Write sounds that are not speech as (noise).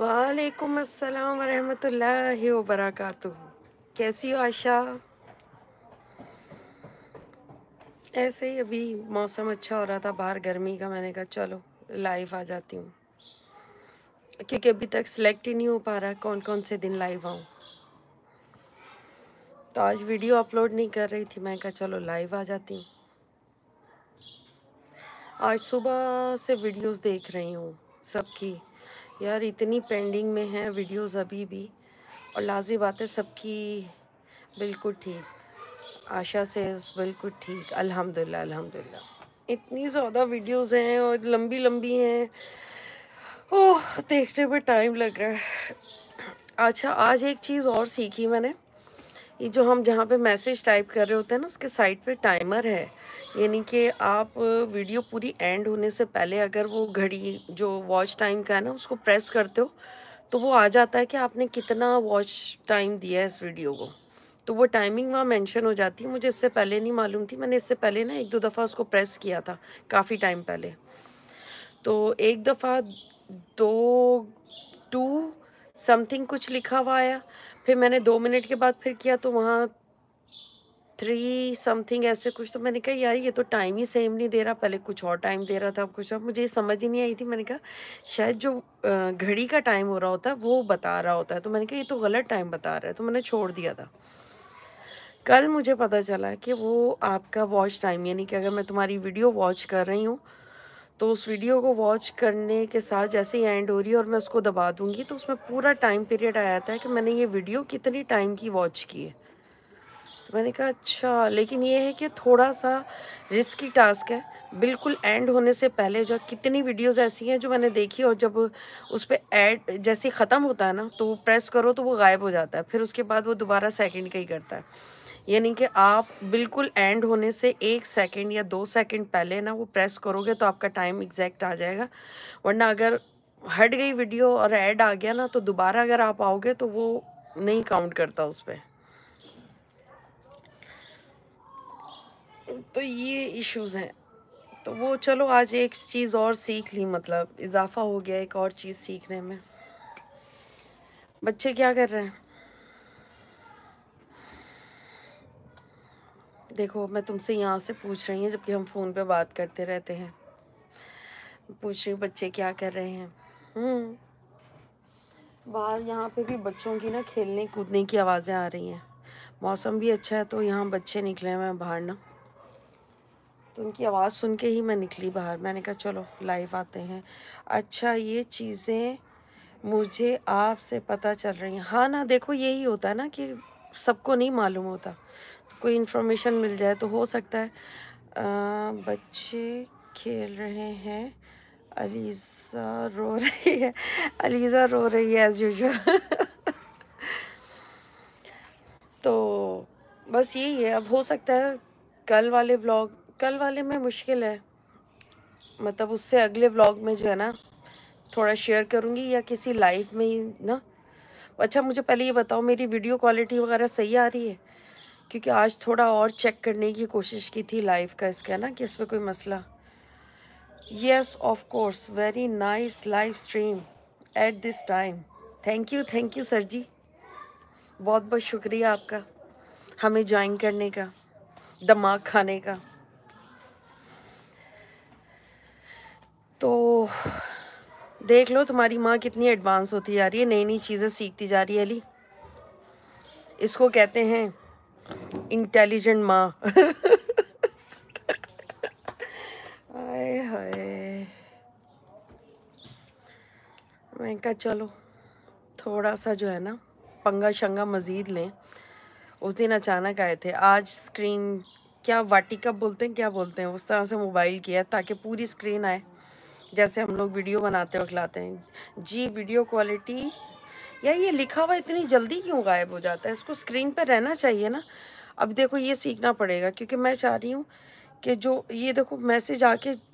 वालेकुम अस्सलाम वरहमतुल्लाहि वबरकातुहू कैसी हो आशा ऐसे ही अभी मौसम अच्छा हो रहा था बाहर गर्मी का मैंने कहा चलो लाइव आ जाती हूँ क्योंकि अभी तक सिलेक्ट ही नहीं हो पा रहा कौन कौन से दिन लाइव आऊँ तो आज वीडियो अपलोड नहीं कर रही थी मैं कहा चलो लाइव आ जाती हूँ आज सुबह से वीडियोस देख रही हूँ सबकी यार इतनी पेंडिंग में हैं वीडियोस अभी भी और लाजी बात है सबकी बिल्कुल ठीक आशा से बिल्कुल ठीक अल्हम्दुलिल्लाह अल्हम्दुलिल्लाह इतनी ज़्यादा वीडियोस हैं और लंबी लंबी हैं ओह देखने में टाइम लग रहा है अच्छा आज एक चीज़ और सीखी मैंने ये जो हम जहाँ पे मैसेज टाइप कर रहे होते हैं ना उसके साइड पे टाइमर है यानी कि आप वीडियो पूरी एंड होने से पहले अगर वो घड़ी जो वॉच टाइम का है ना उसको प्रेस करते हो तो वो आ जाता है कि आपने कितना वॉच टाइम दिया है इस वीडियो को तो वो टाइमिंग वहाँ मेंशन हो जाती है मुझे इससे पहले नहीं मालूम थी मैंने इससे पहले ना एक दो दफ़ा उसको प्रेस किया था काफ़ी टाइम पहले तो एक दफ़ा दो समथिंग कुछ लिखा हुआ आया फिर मैंने दो मिनट के बाद फिर किया तो वहाँ थ्री समथिंग ऐसे कुछ तो मैंने कहा यार ये तो टाइम ही सेम नहीं दे रहा पहले कुछ और टाइम दे रहा था अब कुछ और मुझे समझ ही नहीं आई थी मैंने कहा शायद जो घड़ी का टाइम हो रहा होता है वो बता रहा होता है तो मैंने कहा ये तो गलत टाइम बता रहा है तो मैंने छोड़ दिया था कल मुझे पता चला कि वो आपका वॉच टाइम यानी कि अगर मैं तुम्हारी वीडियो वॉच कर रही हूँ तो उस वीडियो को वॉच करने के साथ जैसे ही एंड हो रही है और मैं उसको दबा दूंगी तो उसमें पूरा टाइम पीरियड आया था कि मैंने ये वीडियो कितनी टाइम की वॉच की है तो मैंने कहा अच्छा लेकिन ये है कि थोड़ा सा रिस्की टास्क है बिल्कुल एंड होने से पहले जो कितनी वीडियोस ऐसी हैं जो मैंने देखी और जब उस पर एड जैसे ख़त्म होता है ना तो प्रेस करो तो वो गायब हो जाता है फिर उसके बाद वो दोबारा सेकेंड का ही करता है यानी कि आप बिल्कुल एंड होने से एक सेकंड या दो सेकंड पहले ना वो प्रेस करोगे तो आपका टाइम एग्जैक्ट आ जाएगा वरना अगर हट गई वीडियो और ऐड आ गया ना तो दोबारा अगर आप आओगे तो वो नहीं काउंट करता उस पर तो ये इश्यूज़ हैं तो वो चलो आज एक चीज़ और सीख ली मतलब इजाफा हो गया एक और चीज़ सीखने में बच्चे क्या कर रहे हैं देखो मैं तुमसे यहाँ से पूछ रही हूँ जबकि हम फ़ोन पे बात करते रहते हैं पूछ रही हूँ बच्चे क्या कर रहे हैं हम्म। बाहर यहाँ पे भी बच्चों की ना खेलने कूदने की आवाज़ें आ रही हैं मौसम भी अच्छा है तो यहाँ बच्चे निकले हैं बाहर ना तो उनकी आवाज़ सुन के ही मैं निकली बाहर मैंने कहा चलो लाइव आते हैं अच्छा ये चीज़ें मुझे आपसे पता चल रही हैं हाँ ना देखो यही होता है ना कि सबको नहीं मालूम होता कोई इन्फॉर्मेशन मिल जाए तो हो सकता है आ, बच्चे खेल रहे हैं अलीज़ा रो रही है अलीज़ा रो रही है एज़ यूजल (laughs) तो बस यही है अब हो सकता है कल वाले ब्लॉग कल वाले में मुश्किल है मतलब उससे अगले व्लॉग में जो है ना थोड़ा शेयर करूँगी या किसी लाइव में ही ना अच्छा मुझे पहले ये बताओ मेरी वीडियो क्वालिटी वगैरह सही आ रही है क्योंकि आज थोड़ा और चेक करने की कोशिश की थी लाइफ का इसका ना कि इसमें कोई मसला yes of course very nice live stream at this time thank you thank you sir ji बहुत बहुत शुक्रिया आपका हमें ज्वाइन करने का दमाग खाने का तो देख लो तुम्हारी माँ कितनी एडवांस होती जा रही है नई नई चीज़ें सीखती जा रही है अली इसको कहते हैं इंटेलिजेंट माँ आए हाय मैं कहा चलो थोड़ा सा जो है ना पंगा शंगा मज़ीद लें उस दिन अचानक आए थे आज स्क्रीन क्या वाटिका बोलते हैं क्या बोलते हैं उस तरह से मोबाइल किया ताकि पूरी स्क्रीन आए जैसे हम लोग वीडियो बनाते वक्त लाते हैं जी वीडियो क्वालिटी या ये लिखा हुआ इतनी जल्दी क्यों गायब हो जाता है इसको स्क्रीन पर रहना चाहिए ना अब देखो ये सीखना पड़ेगा क्योंकि मैं चाह रही हूँ कि जो ये देखो मैसेज आके